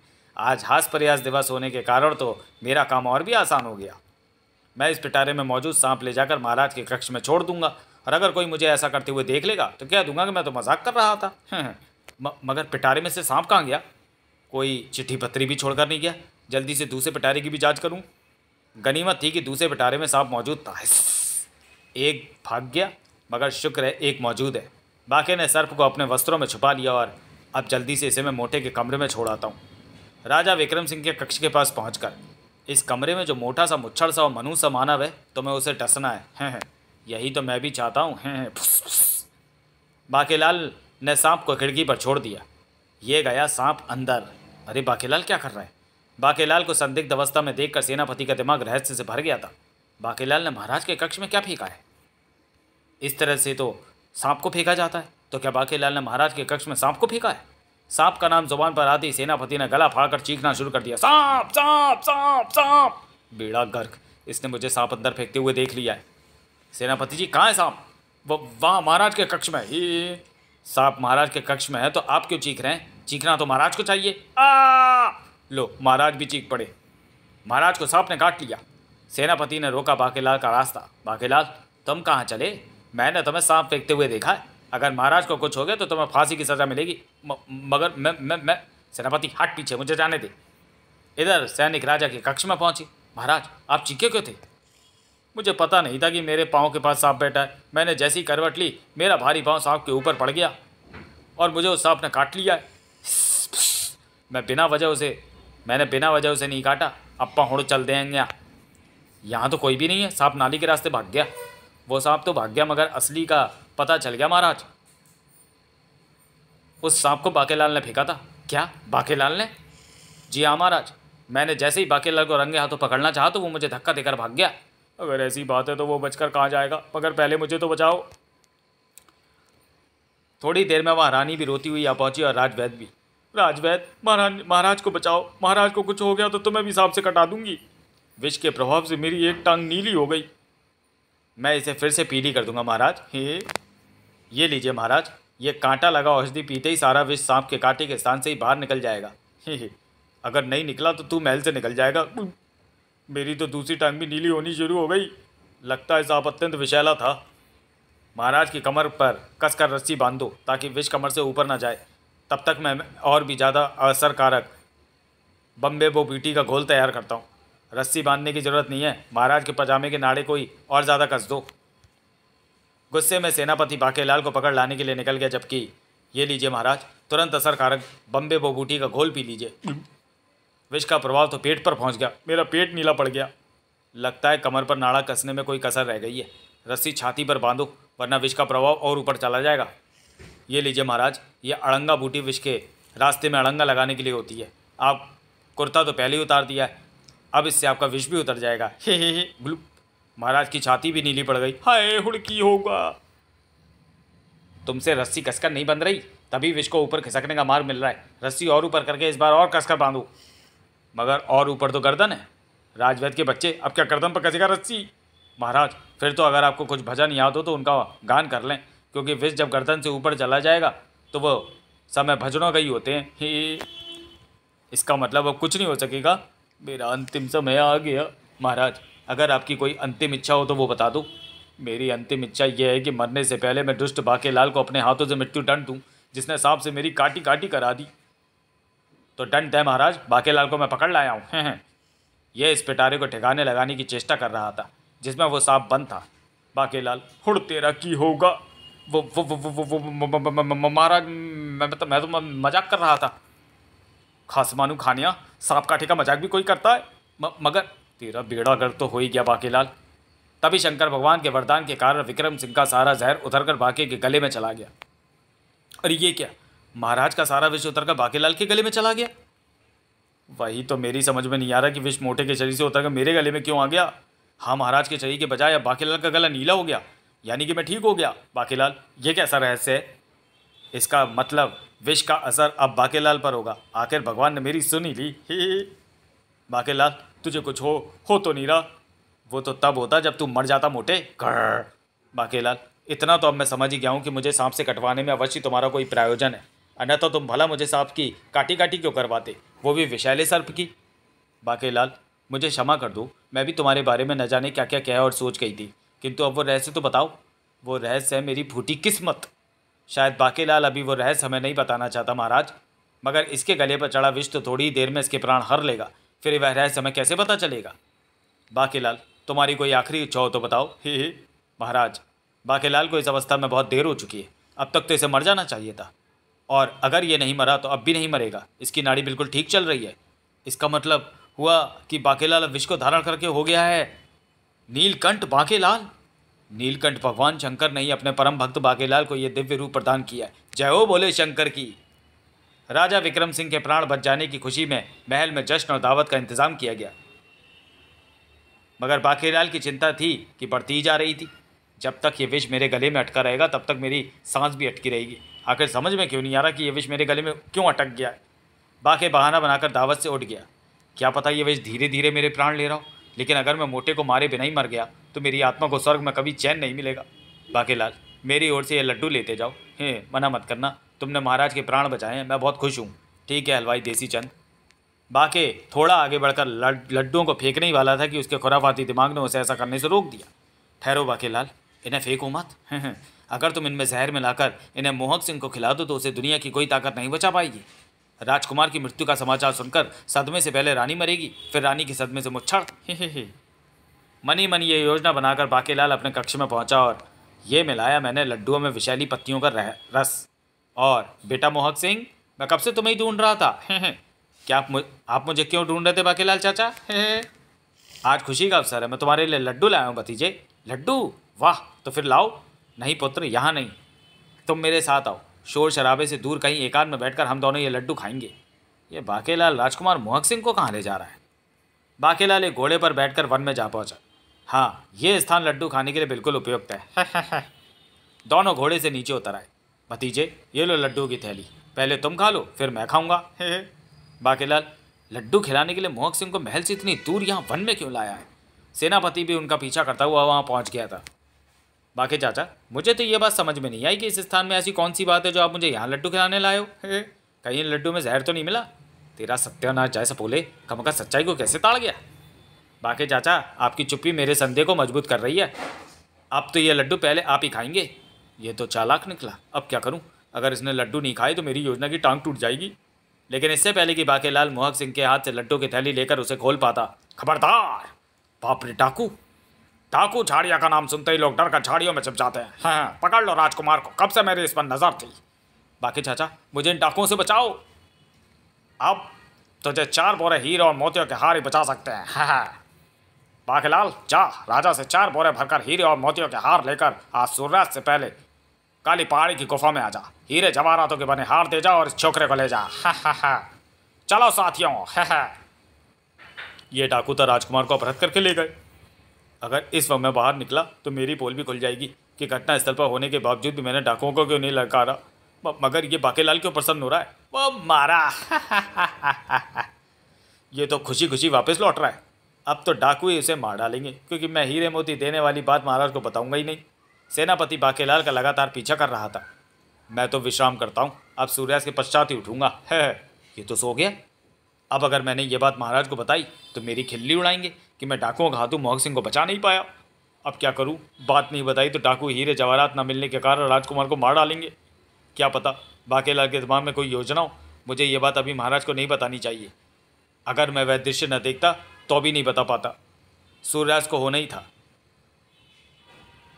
आज हास प्रयास दिवस होने के कारण तो मेरा काम और भी आसान हो गया मैं इस पिटारे में मौजूद सांप ले जाकर महाराज के कक्ष में छोड़ दूंगा और अगर कोई मुझे ऐसा करते हुए देख लेगा तो कह दूंगा कि मैं तो मजाक कर रहा था मगर पिटारे में से सांप कहाँ गया कोई चिट्ठी पत्री भी छोड़कर नहीं गया जल्दी से दूसरे पिटारे की भी जांच करूं गनीमत थी कि दूसरे पिटारे में सांप मौजूद था एक भाग गया मगर शुक्र है एक मौजूद है बाकी ने सर्प को अपने वस्त्रों में छुपा लिया और अब जल्दी से इसे मैं मोटे के कमरे में छोड़ आता हूँ राजा विक्रम सिंह के कक्ष के पास पहुँच इस कमरे में जो मोटा सा मुच्छर सा और मनु सा मानव है तो मैं उसे टसना है हैं हैं यही तो मैं भी चाहता हूँ हैं हैं बाकीलाल ने सांप को खिड़की पर छोड़ दिया ये गया सांप अंदर अरे बाकेलाल क्या कर रहा है बाकेलाल को संदिग्ध अवस्था में देखकर सेनापति का दिमाग रहस्य से भर गया था बाकेलाल ने महाराज के कक्ष में क्या फेंका है इस तरह से तो सांप को फेंका जाता है तो क्या बाकेलाल ने महाराज के कक्ष में सांप को फेंका है सांप का नाम जुबान पर आती सेनापति ने गला फाड़कर चीखना शुरू कर दिया सांप सांप सांप सांप बेड़ा गर्क इसने मुझे सांप अंदर फेंकते हुए देख लिया है सेनापति जी कहाँ है सांप वो वहाँ महाराज के कक्ष में ही सांप महाराज के कक्ष में है तो आप क्यों चीख रहे हैं चीखना तो महाराज को चाहिए आ लो महाराज भी चीख पड़े महाराज को सांप ने काट लिया सेनापति ने रोका बाकेलाल का रास्ता बाकेलाल तुम कहाँ चले मैंने तुम्हें सांप फेंकते हुए देखा है अगर महाराज को कुछ हो गया तो तुम्हें फांसी की सज़ा मिलेगी म, मगर मैं मैं मैं सेनापति हट पीछे मुझे जाने दे इधर सैनिक राजा के कक्ष में पहुंचे महाराज आप चीखे क्यों थे मुझे पता नहीं था कि मेरे पाँव के पास सांप बैठा है मैंने जैसी करवट ली मेरा भारी पाँव सांप के ऊपर पड़ गया और मुझे उस सांप ने काट लिया है मैं बिना वजह उसे मैंने बिना वजह उसे नहीं काटा अपा हूँ चल देंगे यहाँ तो कोई भी नहीं है सांप नाली के रास्ते भाग गया वो सांप तो भाग गया मगर असली का पता चल गया महाराज उस सांप को बाकेलाल ने फेंका था क्या बाकेलाल ने जी हाँ महाराज मैंने जैसे ही बाकेलाल को रंगे हाथों पकड़ना चाहा तो वो मुझे धक्का देकर भाग गया अगर ऐसी बात है तो वो बचकर कहाँ जाएगा मगर पहले मुझे तो बचाओ थोड़ी देर में वहाँ रानी भी रोती हुई आ पहुँची और राजवैद भी राजवैद महाराज महाराज को बचाओ महाराज को कुछ हो गया तो तुम्हें भी सांप से कटा दूंगी विष के प्रभाव से मेरी एक टांग नीली हो गई मैं इसे फिर से पीली कर दूंगा महाराज हे ये लीजिए महाराज ये कांटा लगा औषधि पीते ही सारा विष सांप के कांटे के स्थान से ही बाहर निकल जाएगा हे हे अगर नहीं निकला तो तू महल से निकल जाएगा मेरी तो दूसरी टांग भी नीली होनी शुरू हो गई लगता है सांप अत्यंत विशैला था महाराज की कमर पर कसकर रस्सी बांध दो ताकि विष कमर से ऊपर ना जाए तब तक मैं और भी ज़्यादा असरकारक बम्बे बो बीटी का घोल तैयार करता हूँ रस्सी बांधने की ज़रूरत नहीं है महाराज के पजामे के नाड़े को ही और ज़्यादा कस दो गुस्से में सेनापति बाकेलाल को पकड़ लाने के लिए निकल गया जबकि ये लीजिए महाराज तुरंत असरकारक बम्बे बो बूटी का घोल पी लीजिए विष का प्रभाव तो पेट पर पहुंच गया मेरा पेट नीला पड़ गया लगता है कमर पर नाड़ा कसने में कोई कसर रह गई है रस्सी छाती पर बांधो वरना विष का प्रभाव और ऊपर चला जाएगा ये लीजिए महाराज ये अड़ंगा बूटी विश के रास्ते में अड़ंगा लगाने के लिए होती है आप कुर्ता तो पहले ही उतार दिया है अब इससे आपका विष भी उतर जाएगा हे हे हे ग्लू महाराज की छाती भी नीली पड़ गई हाय हुड़की होगा तुमसे रस्सी कसकर नहीं बंध रही तभी विश को ऊपर खिसकने का मार्ग मिल रहा है रस्सी और ऊपर करके इस बार और कसकर बांधो मगर और ऊपर तो गर्दन है राजवैद के बच्चे अब क्या गर्दन पर कसेगा रस्सी महाराज फिर तो अगर आपको कुछ भजन याद हो तो उनका गान कर लें क्योंकि फिश जब गर्दन से ऊपर चला जाएगा तो वो समय भजनों का ही होते हैं ही इसका मतलब अब कुछ नहीं हो सकेगा मेरा अंतिम समय आ गया महाराज अगर आपकी कोई अंतिम इच्छा हो तो वो बता दो मेरी अंतिम इच्छा यह है कि मरने से पहले मैं दुष्ट बाके लाल को अपने हाथों से मृत्यु दंड दूँ जिसने सांप से मेरी काटी काटी करा दी तो दंड है महाराज बाके लाल को मैं पकड़ लाया हूँ हैं हैं यह इस पिटारे को ठिकाने लगाने की चेष्टा कर रहा था जिसमें वो सांप बंद था बाके लाल हुड़ तेरा की होगा वो वो वो वो वो वो महाराज मैं मतलब मैं तो मजाक कर रहा था खास मानू खानिया सांप काठे का मजाक भी कोई करता है मगर तेरा बेड़ा गर तो हो ही गया बाकीलाल तभी शंकर भगवान के वरदान के कारण विक्रम सिंह का सारा जहर उतर कर बाकी के गले में चला गया और ये क्या महाराज का सारा विष उतर कर बाकीलाल के गले में चला गया वही तो मेरी समझ में नहीं आ रहा कि विष मोटे के शरीर से उतर कर मेरे गले में क्यों आ गया हाँ महाराज के शरीर के बजाय अब बाकीलाल का गला नीला हो गया यानी कि मैं ठीक हो गया बाकीलाल ये कैसा रहस्य है इसका मतलब विष का असर अब बाकीलाल पर होगा आखिर भगवान ने मेरी सुनी ली ही बाकीलाल तुझे कुछ हो हो तो नहीं रहा वो तो तब होता जब तू मर जाता मोटे कर बाकीलाल इतना तो अब मैं समझ ही गया हूँ कि मुझे सांप से कटवाने में अवश्य तुम्हारा कोई प्रायोजन है अन्यथा तुम भला मुझे सांप की काटी काटी क्यों करवाते वो भी विषैले सर्प की बाकीलाल मुझे क्षमा कर दो मैं भी तुम्हारे बारे में न जाने क्या क्या कह और सोच गई थी किंतु अब वो रहस्य तो बताओ वो रहस्य है मेरी फूटी किस्मत शायद बाकेलाल अभी वो रहस्य हमें नहीं बताना चाहता महाराज मगर इसके गले पर चढ़ा विष तो थोड़ी देर में इसके प्राण हर लेगा फिर वह रहस्य हमें कैसे पता चलेगा बाकेलाल तुम्हारी कोई आखिरी इच्छा हो तो बताओ ही ही महाराज बाकेलाल को इस अवस्था में बहुत देर हो चुकी है अब तक तो इसे मर जाना चाहिए था और अगर ये नहीं मरा तो अब भी नहीं मरेगा इसकी नाड़ी बिल्कुल ठीक चल रही है इसका मतलब हुआ कि बाकेलाल विष को धारण करके हो गया है नीलकंठ बाकेलाल नीलकंठ भगवान शंकर ने ही अपने परम भक्त बाकेलाल को यह दिव्य रूप प्रदान किया जय हो बोले शंकर की राजा विक्रम सिंह के प्राण बच जाने की खुशी में महल में जश्न और दावत का इंतजाम किया गया मगर बाकेलाल की चिंता थी कि बढ़ती जा रही थी जब तक ये विष मेरे गले में अटका रहेगा तब तक मेरी सांस भी अटकी रहेगी आखिर समझ में क्यों नहीं आ रहा कि ये विष मेरे गले में क्यों अटक गया बाके बहाना बनाकर दावत से उठ गया क्या पता ये विष धीरे धीरे मेरे प्राण ले रहा हो लेकिन अगर मैं मोटे को मारे बिना ही मर गया तो मेरी आत्मा को स्वर्ग में कभी चैन नहीं मिलेगा बाकेलाल मेरी ओर से ये लड्डू लेते जाओ हे मना मत करना तुमने महाराज के प्राण बचाए हैं मैं बहुत खुश हूँ ठीक है हलवाई देसी चंद बाके थोड़ा आगे बढ़कर लड्डुओं को फेंकने ही वाला था कि उसके खुराफाती दिमाग ने उसे ऐसा करने से रोक दिया ठहरो बाके लाल इन्हें फेंको मत अगर तुम इनमें जहर मिलाकर इन्हें मोहक सिंह को खिला दो तो उसे दुनिया की कोई ताकत नहीं बचा पाएगी राजकुमार की मृत्यु का समाचार सुनकर सदमे से पहले रानी मरेगी फिर रानी के सदमे से मुच्छड़ मनी मनी ये योजना बनाकर बाकेलाल अपने कक्ष में पहुंचा और ये मिलाया मैंने लड्डुओं में विशैली पत्तियों का रस और बेटा मोहक सिंह मैं कब से तुम्हें ही ढूंढ रहा था क्या आप मुझे आप मुझे क्यों ढूंढ रहे थे बाकेलाल चाचा आज खुशी का अवसर है मैं तुम्हारे लिए लड्डू लाया हूँ भतीजे लड्डू वाह तो फिर लाओ नहीं पुत्र यहाँ नहीं तुम मेरे साथ आओ शोर शराबे से दूर कहीं एकांत में बैठकर हम दोनों ये लड्डू खाएंगे ये बाकेलाल राजकुमार मोहक सिंह को कहाँ ले जा रहा है बाकेलाल एक घोड़े पर बैठकर वन में जा पहुँचा हाँ ये स्थान लड्डू खाने के लिए बिल्कुल उपयुक्त है दोनों घोड़े से नीचे उतर आए भतीजे ये लो लड्डू की थैली पहले तुम खा लो फिर मैं खाऊंगा बाकेलाल लड्डू खिलाने के लिए मोहक सिंह को महल से इतनी दूर यहाँ वन में क्यों लाया है सेनापति भी उनका पीछा करता हुआ वहाँ पहुँच गया था बाकी चाचा मुझे तो ये बात समझ में नहीं आई कि इस स्थान में ऐसी कौन सी बात है जो आप मुझे यहाँ लड्डू खिलाने लाए हो कहीं लड्डू में जहर तो नहीं मिला तेरा सत्यानाश जैसा बोले कमका सच्चाई को कैसे ताड़ गया बाकी चाचा आपकी चुप्पी मेरे संदेह को मजबूत कर रही है आप तो ये लड्डू पहले आप ही खाएंगे ये तो चालाक निकला अब क्या करूँ अगर इसने लड्डू नहीं खाए तो मेरी योजना की टांग टूट जाएगी लेकिन इससे पहले कि लाल मोहक सिंह के हाथ से लड्डू की थैली लेकर उसे खोल पाता खबरदार बापरे टाकू डाकू डाकू झाड़िया का नाम सुनते ही लोग डर कर झाड़ियों में छिप जाते हैं हाँ, हाँ पकड़ लो राजकुमार को कब से मेरी इस पर नज़र थी बाकी चाचा मुझे इन डाकुओं से बचाओ अब तुझे चार बोरे हीरो और मोतियों के हार ही बचा सकते हैं हाँ हाँ बाकीलाल जा राजा से चार बोरे भरकर हीरे और मोतियों के हार लेकर आज सूर्यास्त से पहले काली पहाड़ी की गुफा में आ जा हीरे जवाहरातों के बने हार दे जाओ और इस छोकरे को ले जा हाँ, हाँ, हाँ। चलो साथियों ये डाकू तो राजकुमार को अपहत करके ले गए अगर इस वक्त मैं बाहर निकला तो मेरी पोल भी खुल जाएगी कि घटनास्थल पर होने के बावजूद भी मैंने डाकुओं को क्यों नहीं लड़का रहा मगर ये बाकेलाल क्यों प्रसन्न हो रहा है वो मारा ये तो खुशी खुशी वापस लौट रहा है अब तो डाकू ही उसे मार डालेंगे क्योंकि मैं हीरे मोती देने वाली बात महाराज को बताऊंगा ही नहीं सेनापति बाकेलाल का लगातार पीछा कर रहा था मैं तो विश्राम करता हूँ अब सूर्यास्त के पश्चात ही उठूंगा है ये तो सो गया अब अगर मैंने ये बात महाराज को बताई तो मेरी खिल्ली उड़ाएंगे कि मैं डाकुओं का हाथों मोहक सिंह को बचा नहीं पाया अब क्या करूँ बात नहीं बताई तो डाकू हीरे जवाहरात ना मिलने के कारण राजकुमार को मार डालेंगे क्या पता बाकेलाल के दिमाग में कोई योजना हो मुझे ये बात अभी महाराज को नहीं बतानी चाहिए अगर मैं वह दृश्य न देखता तो भी नहीं बता पाता सूर्यास्त को होना ही था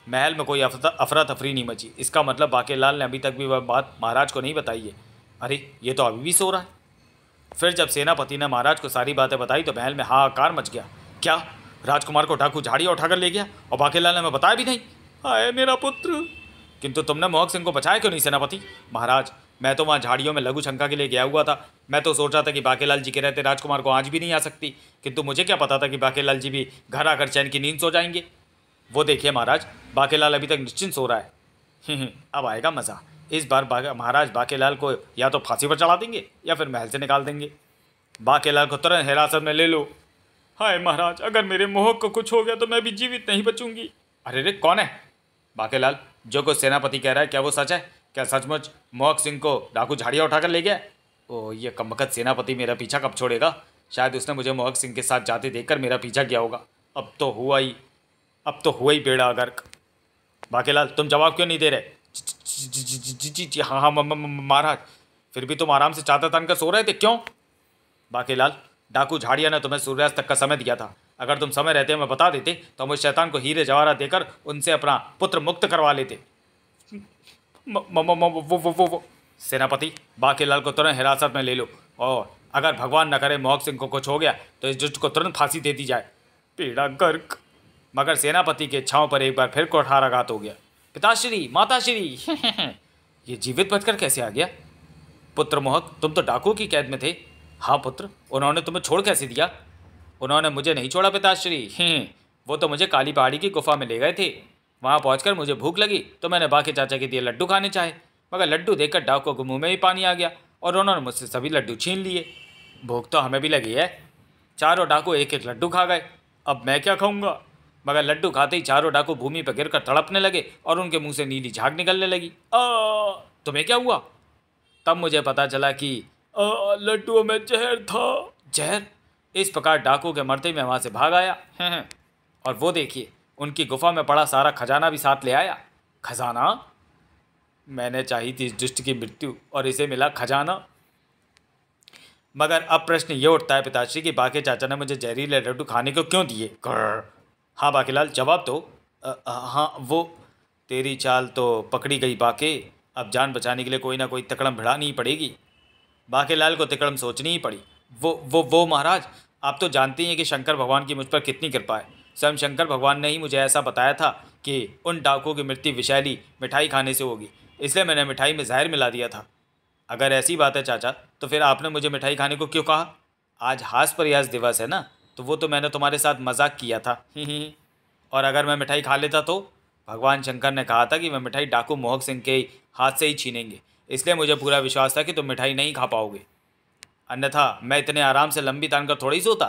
महल में कोई अफरा तफरी नहीं मची इसका मतलब बाकेलाल ने अभी तक भी वह बात महाराज को नहीं बताई है अरे ये तो अभी भी सो रहा है फिर जब सेनापति ने महाराज को सारी बातें बताई तो महल में हाहाकार मच गया क्या राजकुमार को डाकू झाड़ियाँ उठाकर ले गया और बाकेलाल ने हमें बताया भी नहीं आए मेरा पुत्र किंतु तुमने मोहक सिंह को बचाया क्यों नहीं सेनापति महाराज मैं तो वहाँ झाड़ियों में लघु शंका के लिए गया हुआ था मैं तो सोच रहा था कि बाकेलाल जी के रहते राजकुमार को आज भी नहीं आ सकती किंतु मुझे क्या पता था कि बाकेलाल जी भी घर आकर चैन की नींद सो जाएंगे वो देखिए महाराज बाकेलाल अभी तक निश्चिंत सो रहा है हम्म, हम्म, अब आएगा मज़ा इस बार बाके, महाराज बाकेलाल को या तो फांसी पर चढ़ा देंगे या फिर महल से निकाल देंगे बाकेलाल को तुरंत हिरासत में ले लो हाय महाराज अगर मेरे मोह को कुछ हो गया तो मैं भी जीवित नहीं बचूंगी अरे रे कौन है बाकेलाल जो को सेनापति कह रहा है क्या वो सच है क्या सचमुच मोहक सिंह को डाकू झाड़िया उठाकर ले गया ओ ये कमकत सेनापति मेरा पीछा कब छोड़ेगा शायद उसने मुझे मोहक सिंह के साथ जाते देखकर मेरा पीछा किया होगा अब तो हुआ ही अब तो हुआ ही बेड़ा अगर बाकेलाल तुम जवाब क्यों नहीं दे रहे हाँ हाँ महाराज फिर भी तुम आराम से चादर तान कर सो रहे थे क्यों बाकेलाल डाकू झाड़िया ने तुम्हें सूर्यास्त तक का समय दिया था अगर तुम समय रहते हमें बता देते तो हम उस शैतान को हीरे जवारा देकर उनसे अपना पुत्र मुक्त करवा लेते वो, सेनापति बाकी लाल को तुरंत हिरासत में ले लो और अगर भगवान न करे मोहक सिंह को कुछ हो गया तो इस जुट को तुरंत फांसी दे दी जाए पीड़ा गर्क मगर सेनापति के इच्छाओं पर एक बार फिर कोठाराघात हो गया पिताश्री माताश्री ये जीवित बचकर कैसे आ गया पुत्र मोहक तुम तो डाकू की कैद में थे हाँ पुत्र उन्होंने तुम्हें छोड़ कैसे दिया उन्होंने मुझे नहीं छोड़ा पिताश्री हम्म, वो तो मुझे काली पहाड़ी की गुफा में ले गए थे वहाँ पहुँच मुझे भूख लगी तो मैंने बाकी चाचा के दिए लड्डू खाने चाहे मगर लड्डू देखकर डाकू को मुँह में ही पानी आ गया और उन्होंने मुझसे सभी लड्डू छीन लिए भूख तो हमें भी लगी है चारों डाकू एक एक लड्डू खा गए अब मैं क्या खाऊंगा मगर लड्डू खाते ही चारों डाकू भूमि पर गिरकर तड़पने लगे और उनके मुंह से नीली झाग निकलने लगी आ तुम्हें क्या हुआ तब मुझे पता चला कि लड्डू में जहर था जहर इस प्रकार डाकू के मरते में वहाँ से भाग आया हैं हम्म, हम्म। और वो देखिए उनकी गुफा में पड़ा सारा खजाना भी साथ ले आया खजाना मैंने चाही थी इस दुष्ट की मृत्यु और इसे मिला खजाना मगर अब प्रश्न ये उठता है पिताश्री कि बाकी चाचा ने मुझे जहरीले लड्डू खाने को क्यों दिए हाँ बाकीलाल जवाब तो हाँ वो तेरी चाल तो पकड़ी गई बाके अब जान बचाने के लिए कोई ना कोई तकड़म भिड़ानी पड़ेगी बाकेलाल को तिकड़म सोचनी ही पड़ी वो वो वो महाराज आप तो जानते हैं कि शंकर भगवान की मुझ पर कितनी कृपा है स्वयं शंकर भगवान ने ही मुझे ऐसा बताया था कि उन डाकुओं की मृत्यु विशैली मिठाई खाने से होगी इसलिए मैंने मिठाई में जहर मिला दिया था अगर ऐसी बात है चाचा तो फिर आपने मुझे मिठाई खाने को क्यों कहा आज हास प्रयास दिवस है ना तो वो तो मैंने तुम्हारे साथ मजाक किया था ही ही और अगर मैं मिठाई खा लेता तो भगवान शंकर ने कहा था कि मैं मिठाई डाकू मोहक सिंह के हाथ से ही छीनेंगे इसलिए मुझे पूरा विश्वास था कि तुम मिठाई नहीं खा पाओगे अन्यथा मैं इतने आराम से लंबी तान कर थोड़ी सोता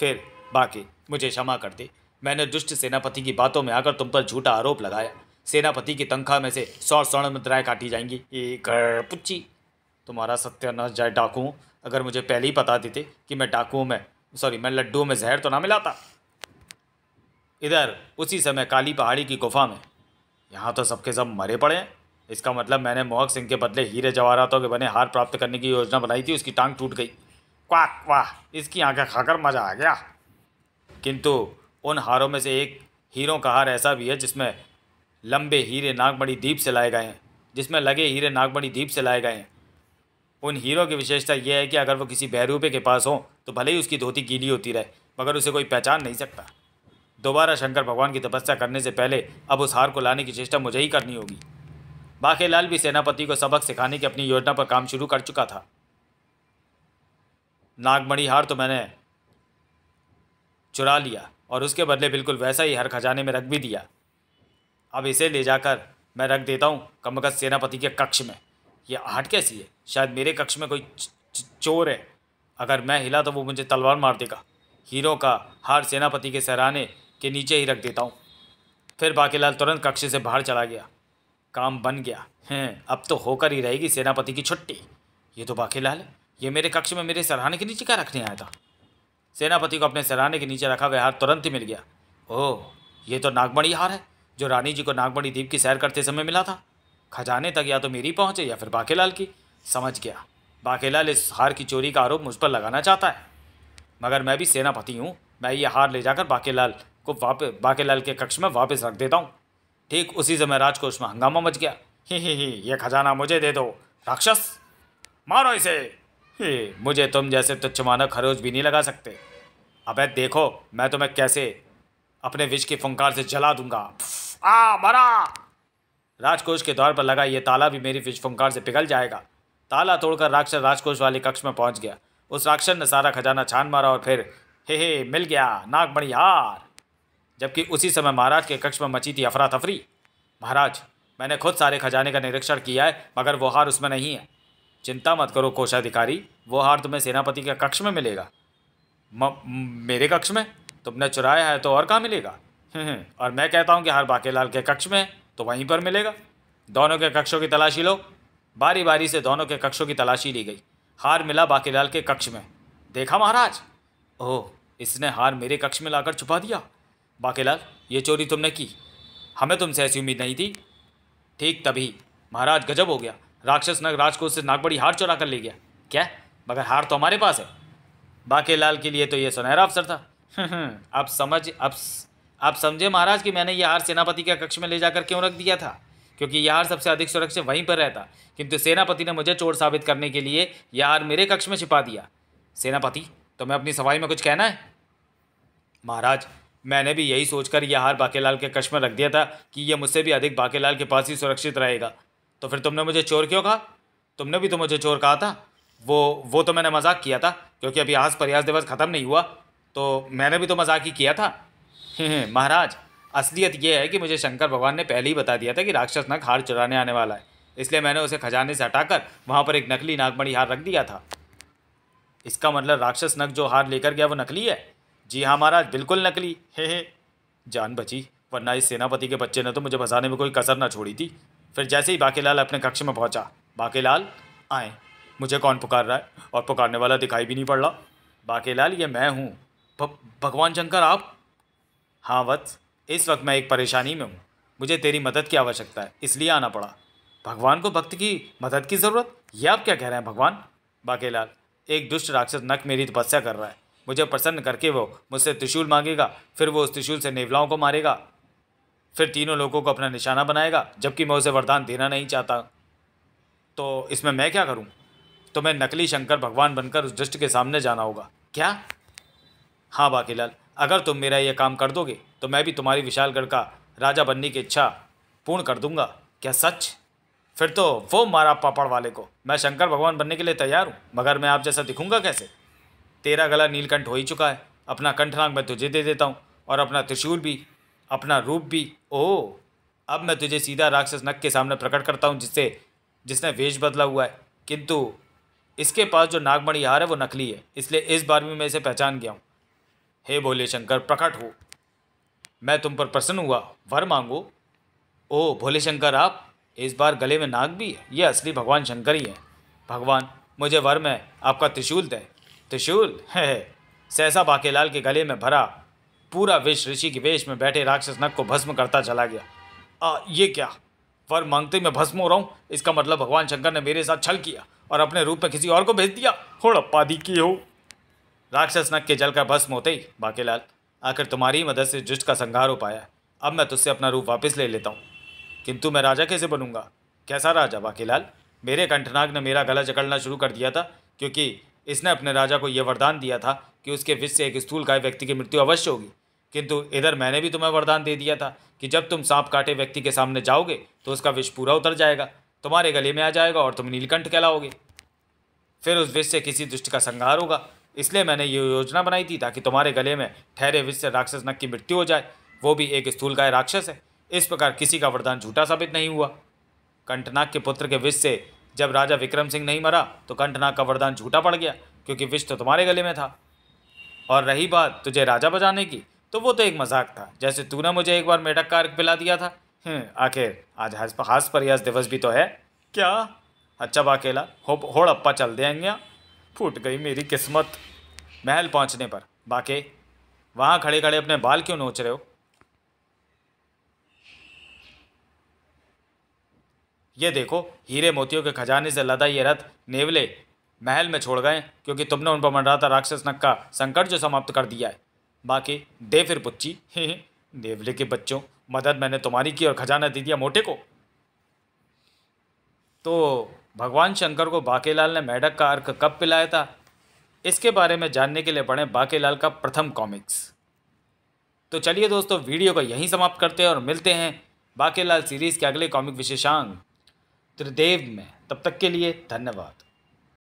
फिर बाकी मुझे क्षमा कर दे मैंने दुष्ट सेनापति की बातों में आकर तुम पर झूठा आरोप लगाया सेनापति की तनख्वाह में से सौ स्वर्ण मुद्राएं काटी जाएंगी एक पुच्ची तुम्हारा सत्यानाश जाए डाकू अगर मुझे पहले ही पता देते कि मैं डाकुओं में सॉरी मैं लड्डू में जहर तो ना मिलाता इधर उसी समय काली पहाड़ी की गुफा में यहाँ तो सबके सब मरे पड़े हैं इसका मतलब मैंने मोहक सिंह के बदले हीरे जवाहरातों के बने हार प्राप्त करने की योजना बनाई थी उसकी टांग टूट गई क्वाक वाह इसकी आंखें खाकर मज़ा आ गया किंतु उन हारों में से एक हीरों का हार ऐसा भी है जिसमें लंबे हीरे नागमणि द्वीप से लाए गए हैं जिसमें लगे हीरे नागमणि द्वीप से लाए गए हैं उन हीरो की विशेषता यह है कि अगर वो किसी बहरूपे के पास हो तो भले ही उसकी धोती गीली होती रहे मगर उसे कोई पहचान नहीं सकता दोबारा शंकर भगवान की तपस्या करने से पहले अब उस हार को लाने की चेष्टा मुझे ही करनी होगी बाखेलाल भी सेनापति को सबक सिखाने की अपनी योजना पर काम शुरू कर चुका था नागमणि हार तो मैंने चुरा लिया और उसके बदले बिल्कुल वैसा ही हर खजाने में रख भी दिया अब इसे ले जाकर मैं रख देता हूँ कमगत सेनापति के कक्ष में यह आहट कैसी है शायद मेरे कक्ष में कोई चोर है अगर मैं हिला तो वो मुझे तलवार मार देगा हीरो का हार सेनापति के सहराने के नीचे ही रख देता हूँ फिर बाकीलाल तुरंत कक्ष से बाहर चला गया काम बन गया हैं अब तो होकर ही रहेगी सेनापति की छुट्टी ये तो बाकीलाल है ये मेरे कक्ष में मेरे सराहने के नीचे क्या रखने आया था सेनापति को अपने सराहने के नीचे रखा गया हार तुरंत ही मिल गया ओह ये तो नागमणी हार है जो रानी जी को नागमणी द्वीप की सैर करते समय मिला था खजाने तक या तो मेरी पहुँचे या फिर बाकेलाल की समझ गया बाकेलाल इस हार की चोरी का आरोप मुझ पर लगाना चाहता है मगर मैं भी सेनापति हूँ मैं ये हार ले जाकर बाकेलाल को वापस बाकेलाल के कक्ष में वापस रख देता हूँ ठीक उसी समय राजकोष में हंगामा मच गया ही ही ही ये खजाना मुझे दे दो राक्षस मारो इसे मुझे तुम जैसे तुच्छ मानक खरोज भी नहीं लगा सकते अबे देखो मैं तुम्हें कैसे अपने विष के फुंकार से जला दूंगा आ मरा राजकोष के द्वार पर लगा ये ताला भी मेरी विष फुंकार से पिघल जाएगा ताला तोड़कर राक्षस राजकोष वाले कक्ष में पहुंच गया उस राक्षस ने सारा खजाना छान मारा और फिर हे हे मिल गया बड़ी हार जबकि उसी समय महाराज के कक्ष में मची थी अफरा तफरी महाराज मैंने खुद सारे खजाने का निरीक्षण किया है मगर वो हार उसमें नहीं है चिंता मत करो कोषाधिकारी वो हार तुम्हें सेनापति के कक्ष में मिलेगा म, मेरे कक्ष में तुमने चुराया है तो और कहाँ मिलेगा हम्म, हम्म, और मैं कहता हूँ कि हार बाकेलाल के कक्ष में तो वहीं पर मिलेगा दोनों के कक्षों की तलाशी लो बारी बारी से दोनों के कक्षों की तलाशी ली गई हार मिला बाकेलाल के कक्ष में देखा महाराज ओह इसने हार मेरे कक्ष में लाकर छुपा दिया बाकेलाल ये चोरी तुमने की हमें तुमसे ऐसी उम्मीद नहीं थी ठीक तभी महाराज गजब हो गया राक्षस नग राजकोष से नागबड़ी हार चुरा कर ले गया क्या मगर हार तो हमारे पास है बाकेलाल के लिए तो ये सुनहरा अवसर था हम्म, हम्म, अब समझ अब आप समझे महाराज कि मैंने यह हार सेनापति के कक्ष में ले जाकर क्यों रख दिया था क्योंकि यह हार सबसे अधिक सुरक्षित वहीं पर रहता किंतु सेनापति ने मुझे चोर साबित करने के लिए यह हार मेरे कक्ष में छिपा दिया सेनापति तो मैं अपनी सवाई में कुछ कहना है महाराज मैंने भी यही सोचकर यह हार बाकेलाल के कश में रख दिया था कि यह मुझसे भी अधिक बाकेलाल के पास ही सुरक्षित रहेगा तो फिर तुमने मुझे चोर क्यों कहा तुमने भी तो मुझे चोर कहा था वो वो तो मैंने मजाक किया था क्योंकि अभी आज प्रयास दिवस ख़त्म नहीं हुआ तो मैंने भी तो मजाक ही किया था महाराज असलियत यह है कि मुझे शंकर भगवान ने पहले ही बता दिया था कि राक्षस नग हार चुराने आने वाला है इसलिए मैंने उसे खजाने से हटाकर वहाँ पर एक नकली नागमणी हार रख दिया था इसका मतलब राक्षस नग जो हार लेकर गया वो नकली है जी हाँ महाराज बिल्कुल नकली हे हे जान बची वरना इस सेनापति के बच्चे ने तो मुझे बसाने में कोई कसर ना छोड़ी थी फिर जैसे ही बाकेलाल अपने कक्ष में पहुंचा बाकेलाल आए मुझे कौन पुकार रहा है और पुकारने वाला दिखाई भी नहीं पड़ रहा बाकेलाल ये मैं हूँ भगवान शंकर आप हाँ वत्स इस वक्त मैं एक परेशानी में हूँ मुझे तेरी मदद की आवश्यकता है इसलिए आना पड़ा भगवान को भक्त की मदद की ज़रूरत यह आप क्या कह रहे हैं भगवान बाकेलाल एक दुष्ट राक्षस नक मेरी तपस्या कर रहा है मुझे प्रसन्न करके वो मुझसे त्रिशूल मांगेगा फिर वो उस त्रिशूल से नेवलाओं को मारेगा फिर तीनों लोगों को अपना निशाना बनाएगा जबकि मैं उसे वरदान देना नहीं चाहता तो इसमें मैं क्या करूं? तो मैं नकली शंकर भगवान बनकर उस दृष्ट के सामने जाना होगा क्या हाँ बाकीलाल अगर तुम मेरा यह काम कर दोगे तो मैं भी तुम्हारी विशालगढ़ का राजा बनने की इच्छा पूर्ण कर दूंगा क्या सच फिर तो वो मारा पापड़ वाले को मैं शंकर भगवान बनने के लिए तैयार हूँ मगर मैं आप जैसा दिखूंगा कैसे तेरा गला नीलकंठ हो ही चुका है अपना कंठनाग मैं तुझे दे देता हूँ और अपना त्रिशूल भी अपना रूप भी ओ अब मैं तुझे सीधा राक्षस नक के सामने प्रकट करता हूँ जिससे जिसने वेश बदला हुआ है किंतु इसके पास जो नागमणी हार है वो नकली है इसलिए इस बार भी मैं इसे पहचान गया हूँ हे भोले शंकर प्रकट हो मैं तुम पर प्रसन्न हुआ वर मांगो ओ भोले शंकर आप इस बार गले में नाग भी है ये असली भगवान शंकर ही हैं भगवान मुझे वर में आपका त्रिशूल दें त्रिशूल है सहसा बाकेलाल के गले में भरा पूरा विष ऋषि के वेश में बैठे राक्षस नक को भस्म करता चला गया आ, ये क्या वर मांगते मैं भस्म हो रहा हूँ इसका मतलब भगवान शंकर ने मेरे साथ छल किया और अपने रूप में किसी और को भेज दिया होड़प्पा दी की हो राक्षस नक के जल का भस्म होते ही बाकेलाल आखिर तुम्हारी मदद से जुष्ट का संघार हो पाया अब मैं तुझसे अपना रूप वापस ले लेता हूँ किंतु मैं राजा कैसे बनूंगा कैसा राजा बाकेलाल मेरे कंठनाग ने मेरा गला जकड़ना शुरू कर दिया था क्योंकि इसने अपने राजा को यह वरदान दिया था कि उसके विष से एक स्थूल काय व्यक्ति की मृत्यु अवश्य होगी किंतु इधर मैंने भी तुम्हें वरदान दे दिया था कि जब तुम सांप काटे व्यक्ति के सामने जाओगे तो उसका विष पूरा उतर जाएगा तुम्हारे गले में आ जाएगा और तुम नीलकंठ कहलाओगे फिर उस विष से किसी दुष्ट का संहार होगा इसलिए मैंने ये योजना बनाई थी ताकि तुम्हारे गले में ठहरे विष से राक्षस नक की मृत्यु हो जाए वो भी एक स्थूल काय राक्षस है इस प्रकार किसी का वरदान झूठा साबित नहीं हुआ कंटनाक के पुत्र के विष से जब राजा विक्रम सिंह नहीं मरा तो कंठनाग का वरदान झूठा पड़ गया क्योंकि विष तो तुम्हारे गले में था और रही बात तुझे राजा बजाने की तो वो तो एक मजाक था जैसे तूने मुझे एक बार मेढक का अर्क पिला दिया था हम्म, आखिर आज हंस पर प्रयास दिवस भी तो है क्या अच्छा बाकेला हो अप्पा चल देंगे फूट गई मेरी किस्मत महल पहुंचने पर बाके वहाँ खड़े खड़े अपने बाल क्यों नोच रहे हो ये देखो हीरे मोतियों के खजाने से लदा ये रथ नेवले महल में छोड़ गए क्योंकि तुमने उन पर मंडराता राक्षस नक का संकट जो समाप्त कर दिया है बाकी दे फिर पुच्ची नेवले के बच्चों मदद मैंने तुम्हारी की और खजाना दे दिया मोटे को तो भगवान शंकर को बाकेलाल ने मैडक का अर्क कब पिलाया था इसके बारे में जानने के लिए पढ़ें बाकेलाल का प्रथम कॉमिक्स तो चलिए दोस्तों वीडियो को यहीं समाप्त करते हैं और मिलते हैं बाकेलाल सीरीज़ के अगले कॉमिक विशेषांक त्रिदेव में तब तक के लिए धन्यवाद